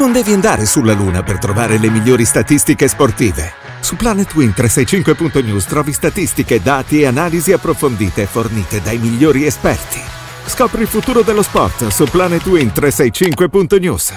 Non devi andare sulla Luna per trovare le migliori statistiche sportive. Su planetwin365.news trovi statistiche, dati e analisi approfondite fornite dai migliori esperti. Scopri il futuro dello sport su planetwin365.news.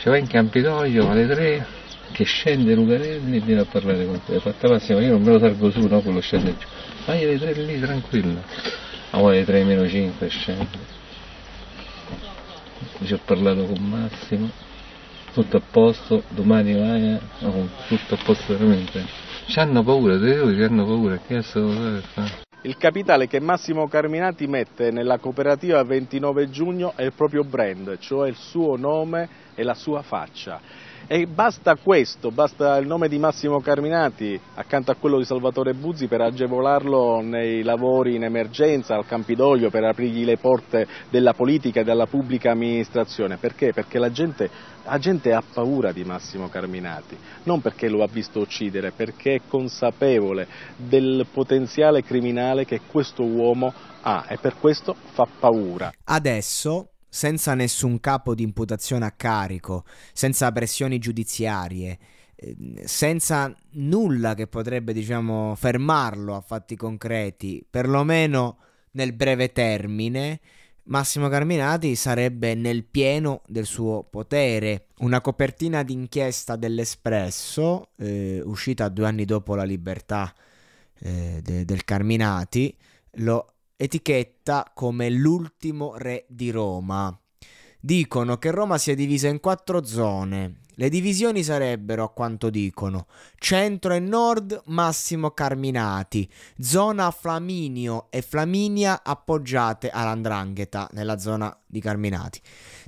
cioè va in Campidoglio alle tre che scende Lucarelli e viene a parlare con te, fatta massima, io non me lo salgo su, no, quello scende giù, vai alle tre lì tranquillo, a ah, alle tre meno cinque scende. Ci ho parlato con Massimo, tutto a posto, domani vai, eh. no, tutto a posto veramente. Ci hanno paura, dei loro ci hanno paura, che adesso lo eh, fare? Il capitale che Massimo Carminati mette nella cooperativa 29 giugno è il proprio brand, cioè il suo nome e la sua faccia. E basta questo, basta il nome di Massimo Carminati accanto a quello di Salvatore Buzzi per agevolarlo nei lavori in emergenza al Campidoglio, per aprirgli le porte della politica e della pubblica amministrazione. Perché? Perché la gente, la gente ha paura di Massimo Carminati, non perché lo ha visto uccidere, perché è consapevole del potenziale criminale che questo uomo ha e per questo fa paura. Adesso senza nessun capo di imputazione a carico, senza pressioni giudiziarie, ehm, senza nulla che potrebbe, diciamo, fermarlo a fatti concreti, perlomeno nel breve termine, Massimo Carminati sarebbe nel pieno del suo potere. Una copertina d'inchiesta dell'Espresso, eh, uscita due anni dopo la libertà eh, de- del Carminati, lo etichetta come l'ultimo re di Roma. Dicono che Roma sia divisa in quattro zone. Le divisioni sarebbero, a quanto dicono, centro e nord Massimo Carminati, zona Flaminio e Flaminia appoggiate all'Andrangheta nella zona di Carminati.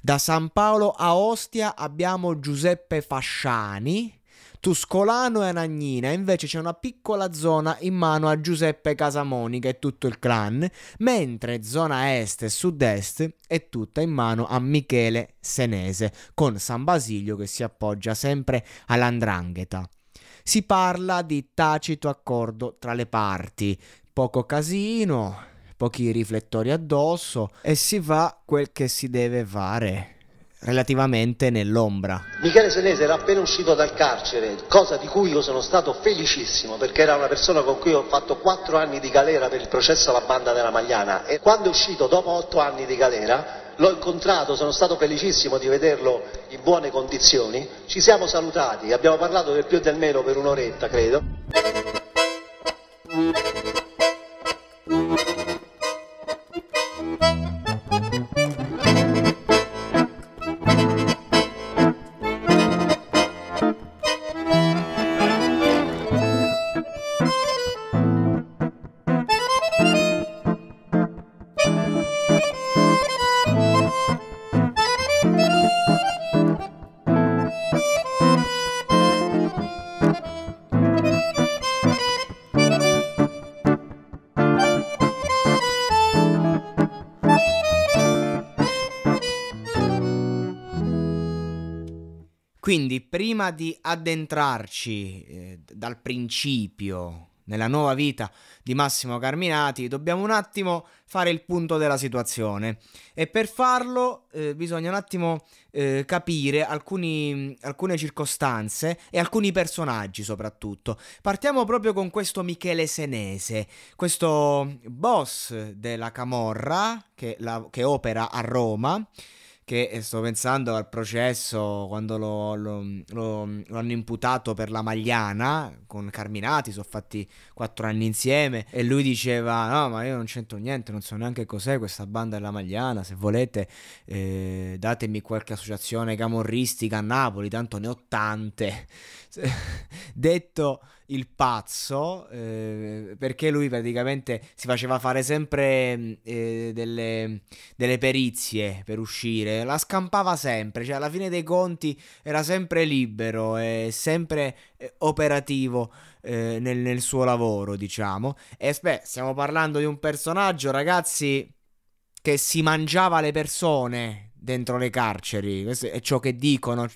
Da San Paolo a Ostia abbiamo Giuseppe Fasciani, Tuscolano e Anagnina, invece c'è una piccola zona in mano a Giuseppe Casamonica e tutto il clan, mentre zona est e sud-est è tutta in mano a Michele Senese, con San Basilio che si appoggia sempre all'andrangheta. Si parla di tacito accordo tra le parti, poco casino, pochi riflettori addosso e si fa quel che si deve fare relativamente nell'ombra. Michele Senese era appena uscito dal carcere, cosa di cui io sono stato felicissimo perché era una persona con cui ho fatto quattro anni di galera per il processo alla banda della Magliana e quando è uscito dopo otto anni di galera l'ho incontrato, sono stato felicissimo di vederlo in buone condizioni, ci siamo salutati, abbiamo parlato del più e del meno per un'oretta credo. Quindi prima di addentrarci eh, dal principio nella nuova vita di Massimo Carminati, dobbiamo un attimo fare il punto della situazione e per farlo eh, bisogna un attimo eh, capire alcuni, alcune circostanze e alcuni personaggi soprattutto. Partiamo proprio con questo Michele Senese, questo boss della Camorra che, la, che opera a Roma che eh, sto pensando al processo quando lo, lo, lo, lo, hanno imputato per la Magliana con Carminati, sono fatti quattro anni insieme e lui diceva no ma io non c'entro niente, non so neanche cos'è questa banda della Magliana, se volete eh, datemi qualche associazione camorristica a Napoli, tanto ne ho tante. Detto il pazzo eh, perché lui praticamente si faceva fare sempre eh, delle, delle, perizie per uscire, la scampava sempre, cioè alla fine dei conti era sempre libero e sempre eh, operativo eh, nel, nel, suo lavoro, diciamo. E beh, stiamo parlando di un personaggio, ragazzi, che si mangiava le persone dentro le carceri, questo è ciò che dicono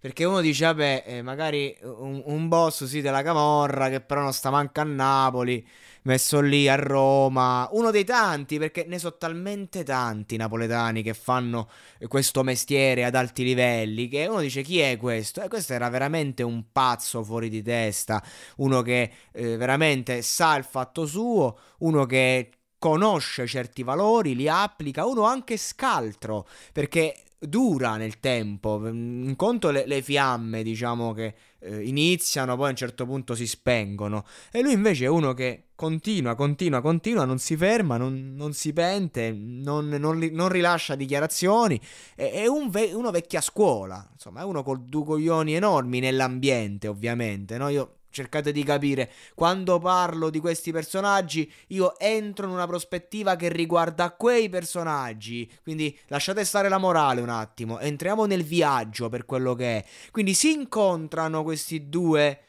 perché uno dice, vabbè, eh, magari un, un, boss sì della Camorra che però non sta manca a Napoli, messo lì a Roma. Uno dei tanti, perché ne so talmente tanti napoletani che fanno questo mestiere ad alti livelli, che uno dice chi è questo? E questo era veramente un pazzo fuori di testa, uno che eh, veramente sa il fatto suo, uno che conosce certi valori, li applica, uno anche scaltro, perché dura nel tempo. in conto le, le fiamme, diciamo, che eh, iniziano, poi a un certo punto si spengono. E lui invece è uno che continua, continua, continua, non si ferma, non, non si pente, non, non, non rilascia dichiarazioni. È, è un ve- uno vecchia scuola, insomma, è uno con due coglioni enormi nell'ambiente, ovviamente. No? Io Cercate di capire, quando parlo di questi personaggi io entro in una prospettiva che riguarda quei personaggi, quindi lasciate stare la morale un attimo, entriamo nel viaggio per quello che è. Quindi si incontrano questi due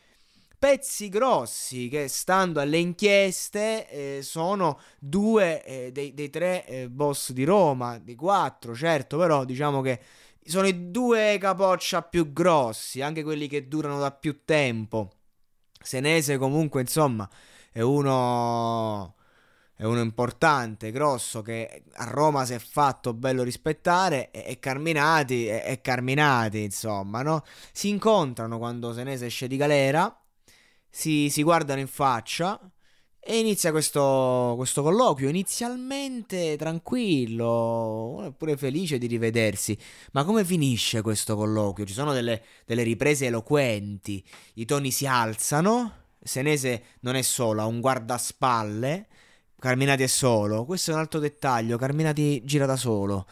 pezzi grossi che stando alle inchieste eh, sono due eh, dei, dei, tre eh, boss di Roma, di quattro certo, però diciamo che sono i due capoccia più grossi, anche quelli che durano da più tempo. Senese comunque, insomma, è uno è uno importante, grosso, che a Roma si è fatto bello rispettare e, e Carminati e, e, Carminati, insomma, no? Si incontrano quando Senese esce di galera, si, si guardano in faccia e inizia questo, questo, colloquio, inizialmente tranquillo, pure felice di rivedersi. Ma come finisce questo colloquio? Ci sono delle, delle riprese eloquenti, i toni si alzano, Senese non è solo, ha un guardaspalle, Carminati è solo. Questo è un altro dettaglio, Carminati gira da solo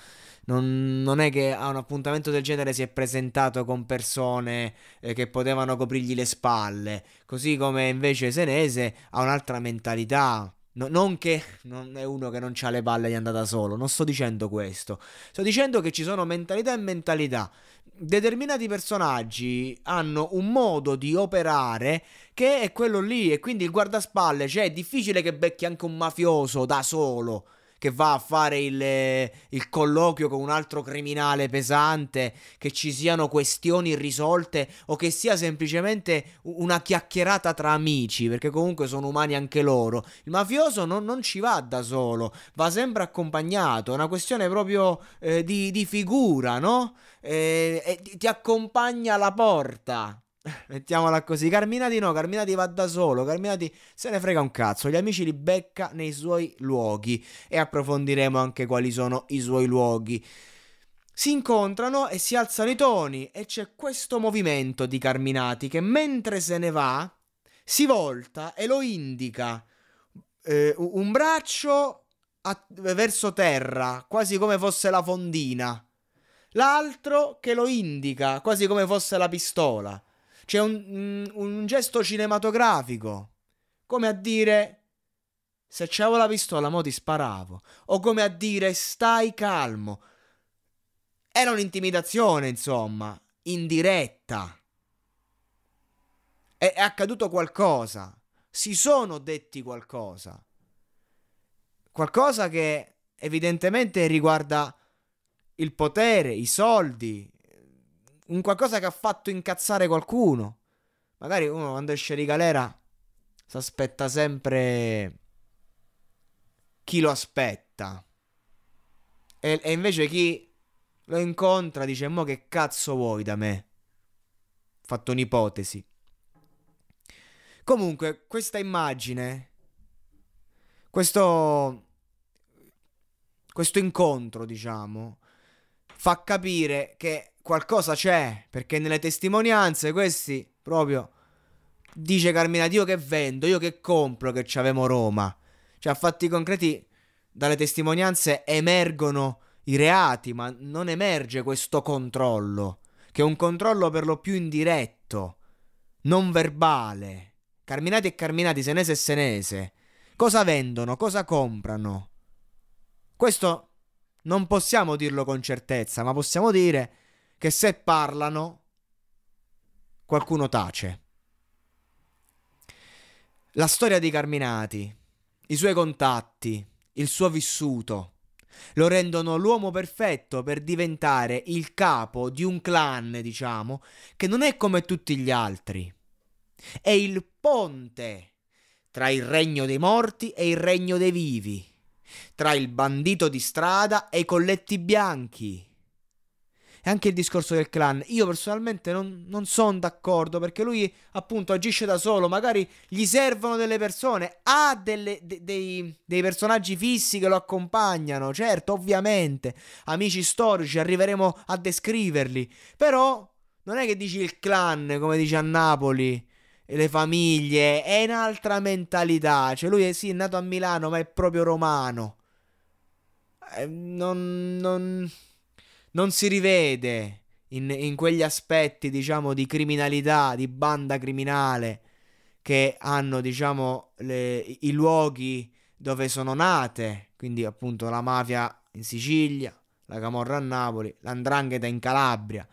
non, non, è che a un appuntamento del genere si è presentato con persone eh, che potevano coprirgli le spalle, così come invece Senese ha un'altra mentalità. No, non che non è uno che non ha le palle di andare da solo, non sto dicendo questo. Sto dicendo che ci sono mentalità e mentalità. Determinati personaggi hanno un modo di operare che è quello lì e quindi il guardaspalle, cioè è difficile che becchi anche un mafioso da solo che va a fare il, eh, il colloquio con un altro criminale pesante, che ci siano questioni irrisolte o che sia semplicemente una chiacchierata tra amici, perché comunque sono umani anche loro. Il mafioso non, non ci va da solo, va sempre accompagnato, è una questione proprio eh, di, di, figura, no? Eh, eh, ti accompagna alla porta. Mettiamola così. Carminati no, Carminati va da solo. Carminati se ne frega un cazzo. Gli amici li becca nei suoi luoghi. E approfondiremo anche quali sono i suoi luoghi. Si incontrano e si alzano i toni. E c'è questo movimento di Carminati che mentre se ne va, si volta e lo indica. Eh, un braccio a, verso terra, quasi come fosse la fondina. L'altro che lo indica, quasi come fosse la pistola. C'è un, mm, un gesto cinematografico, come a dire se c'avevo la pistola, mo ti sparavo. O come a dire, stai calmo. Era un'intimidazione, insomma, indiretta. È, è accaduto qualcosa. Si sono detti qualcosa. Qualcosa che evidentemente riguarda il potere, i soldi, un qualcosa che ha fatto incazzare qualcuno. Magari uno quando esce di galera si aspetta sempre chi lo aspetta. E, e invece chi lo incontra dice: Mo che cazzo vuoi da me? Fatto un'ipotesi. Comunque, questa immagine, questo, questo incontro, diciamo, fa capire che qualcosa c'è, perché nelle testimonianze questi proprio dice Carmina io che vendo, io che compro che ci c'avemo Roma. Cioè, a fatti concreti, dalle testimonianze emergono i reati, ma non emerge questo controllo, che è un controllo per lo più indiretto, non verbale. Carminati e Carminati, senese e senese, cosa vendono, cosa comprano? Questo non possiamo dirlo con certezza, ma possiamo dire che se parlano, qualcuno tace. La storia di Carminati, i suoi contatti, il suo vissuto, lo rendono l'uomo perfetto per diventare il capo di un clan, diciamo, che non è come tutti gli altri. È il ponte tra il regno dei morti e il regno dei vivi tra il bandito di strada e i colletti bianchi. E anche il discorso del clan, io personalmente non, non sono d'accordo perché lui appunto agisce da solo, magari gli servono delle persone, ha delle, de, dei, dei personaggi fissi che lo accompagnano, certo, ovviamente, amici storici, arriveremo a descriverli, però non è che dici il clan come dice a Napoli le famiglie, è un'altra mentalità. Cioè, lui è sì, è nato a Milano, ma è proprio romano. Eh, non, non, non, si rivede in, in, quegli aspetti, diciamo, di criminalità, di banda criminale che hanno, diciamo, le, i luoghi dove sono nate. Quindi, appunto, la mafia in Sicilia, la Camorra a Napoli, l'Andrangheta in Calabria.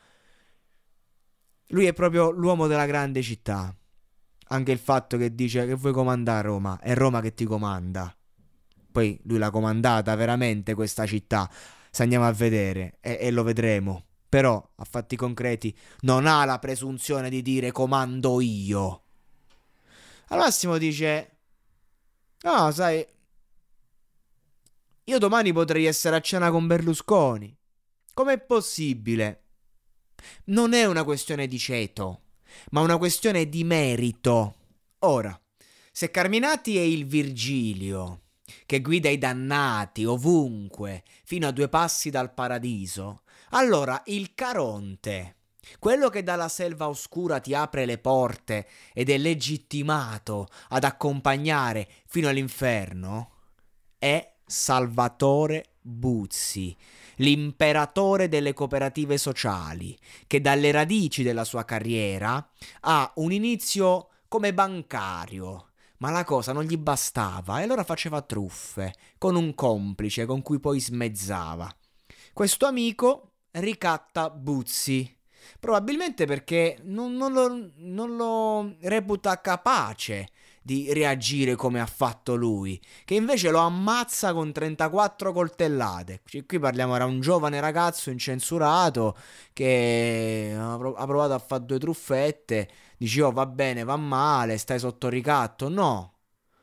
Lui è proprio l'uomo della grande città anche il fatto che dice che vuoi comandare Roma, è Roma che ti comanda. Poi lui l'ha comandata veramente questa città, se andiamo a vedere e, e lo vedremo. Però, a fatti concreti, non ha la presunzione di dire comando io. Al massimo dice, no, sai, io domani potrei essere a cena con Berlusconi. Com'è possibile? Non è una questione di ceto ma una questione di merito. Ora, se Carminati è il Virgilio che guida i dannati ovunque fino a due passi dal paradiso, allora il Caronte, quello che dalla selva oscura ti apre le porte ed è legittimato ad accompagnare fino all'inferno, è Salvatore Buzzi, l'imperatore delle cooperative sociali, che dalle radici della sua carriera ha un inizio come bancario. Ma la cosa non gli bastava e allora faceva truffe con un complice con cui poi smezzava. Questo amico ricatta Buzzi, probabilmente perché non, non, lo, non lo reputa capace di reagire come ha fatto lui, che invece lo ammazza con 34 coltellate. Cioè, qui parliamo era un giovane ragazzo incensurato che ha provato a fare due truffette, dici oh va bene, va male, stai sotto ricatto. No,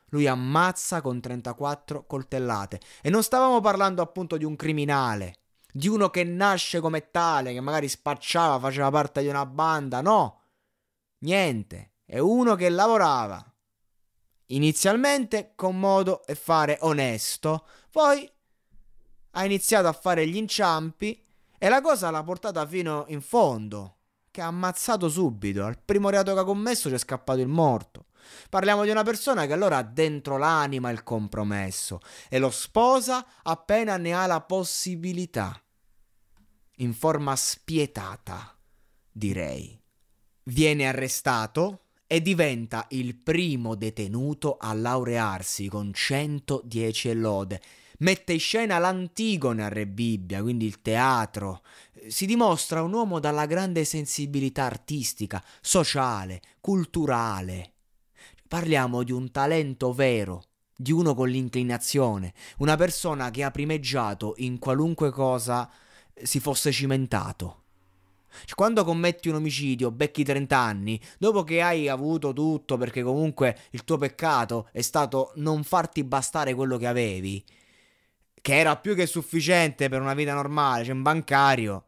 lui ammazza con 34 coltellate. E non stavamo parlando appunto di un criminale, di uno che nasce come tale, che magari spacciava, faceva parte di una banda, no. Niente, è uno che lavorava, inizialmente con modo e fare onesto, poi ha iniziato a fare gli inciampi e la cosa l'ha portata fino in fondo, che ha ammazzato subito, al primo reato che ha commesso ci è scappato il morto. Parliamo di una persona che allora ha dentro l'anima il compromesso e lo sposa appena ne ha la possibilità, in forma spietata, direi. Viene arrestato e diventa il primo detenuto a laurearsi con 110 lode. Mette in scena l'Antigone a Re Bibbia, quindi il teatro. Si dimostra un uomo dalla grande sensibilità artistica, sociale, culturale. Parliamo di un talento vero, di uno con l'inclinazione, una persona che ha primeggiato in qualunque cosa si fosse cimentato. Cioè, quando commetti un omicidio, becchi 30 anni, dopo che hai avuto tutto, perché comunque il tuo peccato è stato non farti bastare quello che avevi, che era più che sufficiente per una vita normale, cioè un bancario.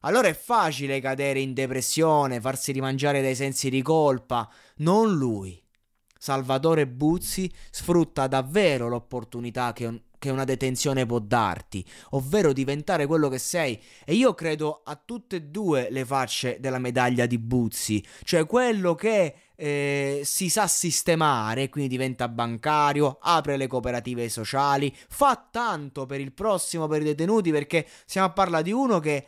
Allora è facile cadere in depressione, farsi rimangiare dai sensi di colpa. Non lui. Salvatore Buzzi sfrutta davvero l'opportunità che che una detenzione può darti, ovvero diventare quello che sei. E io credo a tutte e due le facce della medaglia di Buzzi, cioè quello che eh, si sa sistemare, quindi diventa bancario, apre le cooperative sociali, fa tanto per il prossimo, per i detenuti, perché siamo a parlare di uno che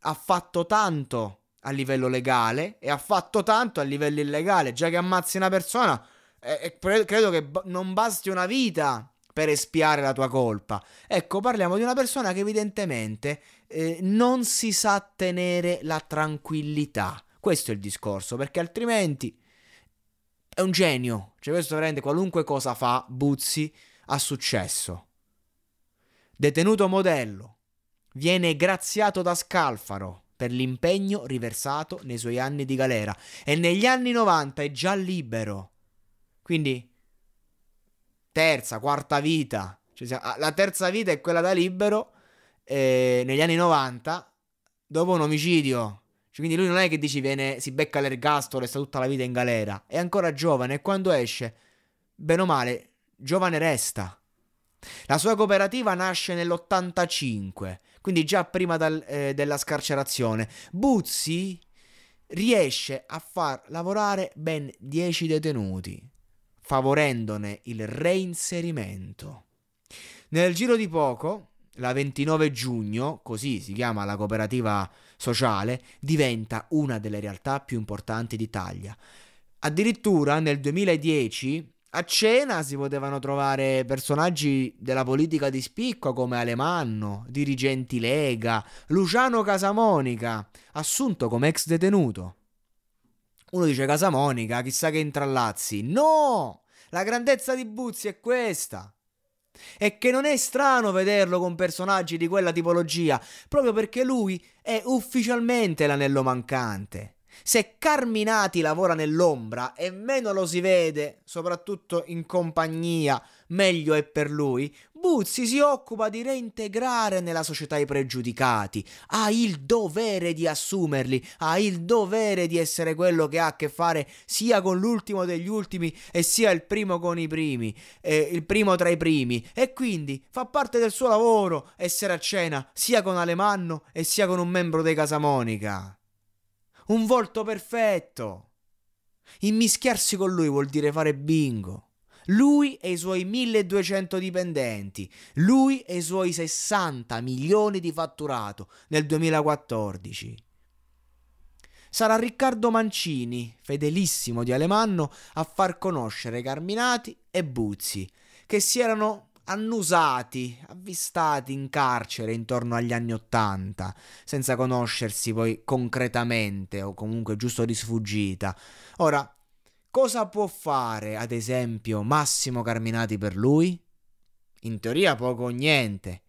ha fatto tanto a livello legale e ha fatto tanto a livello illegale, già che ammazzi una persona, eh, eh, E credo che non basti una vita per espiare la tua colpa. Ecco, parliamo di una persona che evidentemente eh, non si sa tenere la tranquillità. Questo è il discorso, perché altrimenti è un genio. Cioè, questo veramente qualunque cosa fa, Buzzi ha successo. Detenuto modello, viene graziato da Scalfaro per l'impegno riversato nei suoi anni di galera e negli anni 90 è già libero. Quindi terza, quarta vita. Cioè la terza vita è quella da libero eh, negli anni 90 dopo un omicidio. Cioè, quindi lui non è che dici viene, si becca l'ergastolo e sta tutta la vita in galera. È ancora giovane e quando esce, bene o male, giovane resta. La sua cooperativa nasce nell'85, quindi già prima dal, eh, della scarcerazione. Buzzi riesce a far lavorare ben 10 detenuti favorendone il reinserimento. Nel giro di poco, la 29 giugno, così si chiama la cooperativa sociale, diventa una delle realtà più importanti d'Italia. Addirittura nel 2010 a cena si potevano trovare personaggi della politica di spicco come Alemanno, dirigenti Lega, Luciano Casamonica, assunto come ex detenuto. Uno dice Casa Monica, chissà che entra Lazzi. No! La grandezza di Buzzi è questa. E che non è strano vederlo con personaggi di quella tipologia, proprio perché lui è ufficialmente l'anello mancante. Se Carminati lavora nell'ombra e meno lo si vede, soprattutto in compagnia, meglio è per lui, Buzzi si occupa di reintegrare nella società i pregiudicati, ha il dovere di assumerli, ha il dovere di essere quello che ha a che fare sia con l'ultimo degli ultimi e sia il primo con i primi, eh, il primo tra i primi. E quindi fa parte del suo lavoro essere a cena sia con Alemanno e sia con un membro dei Casamonica. Un volto perfetto. Immischiarsi con lui vuol dire fare bingo lui e i suoi 1200 dipendenti, lui e i suoi 60 milioni di fatturato nel 2014. Sarà Riccardo Mancini, fedelissimo di Alemanno, a far conoscere Carminati e Buzzi, che si erano annusati, avvistati in carcere intorno agli anni Ottanta, senza conoscersi poi concretamente o comunque giusto di sfuggita. Ora, Cosa può fare, ad esempio, Massimo Carminati per lui? In teoria poco o niente,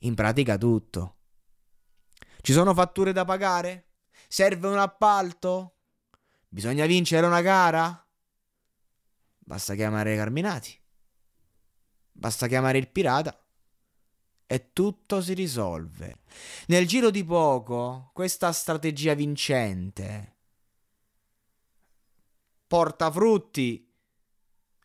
in pratica tutto. Ci sono fatture da pagare? Serve un appalto? Bisogna vincere una gara? Basta chiamare Carminati. Basta chiamare il pirata e tutto si risolve. Nel giro di poco, questa strategia vincente porta frutti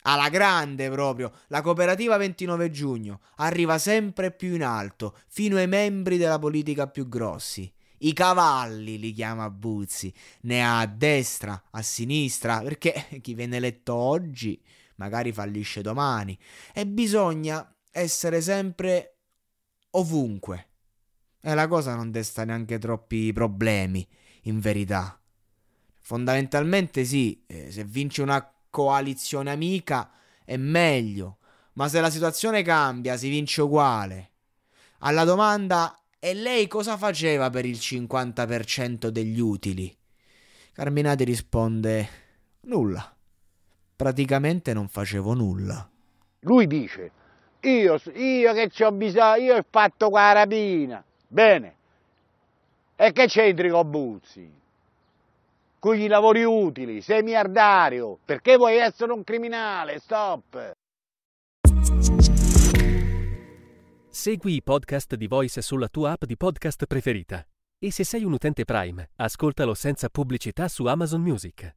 alla grande proprio. La cooperativa 29 giugno arriva sempre più in alto, fino ai membri della politica più grossi. I cavalli li chiama Buzzi, ne ha a destra, a sinistra, perché chi viene eletto oggi magari fallisce domani. E bisogna essere sempre ovunque. E la cosa non desta neanche troppi problemi, in verità. Fondamentalmente sì, eh, se vince una coalizione amica è meglio, ma se la situazione cambia si vince uguale. Alla domanda e lei cosa faceva per il 50% degli utili? Carminati risponde nulla. Praticamente non facevo nulla. Lui dice io, io che ci ho bisogno, io ho fatto carabina. Bene. E che c'entri con Buzzi? con i lavori utili, sei miliardario, perché vuoi essere un criminale? Stop! Segui i podcast di Voice sulla tua app di podcast preferita. E se sei un utente Prime, ascoltalo senza pubblicità su Amazon Music.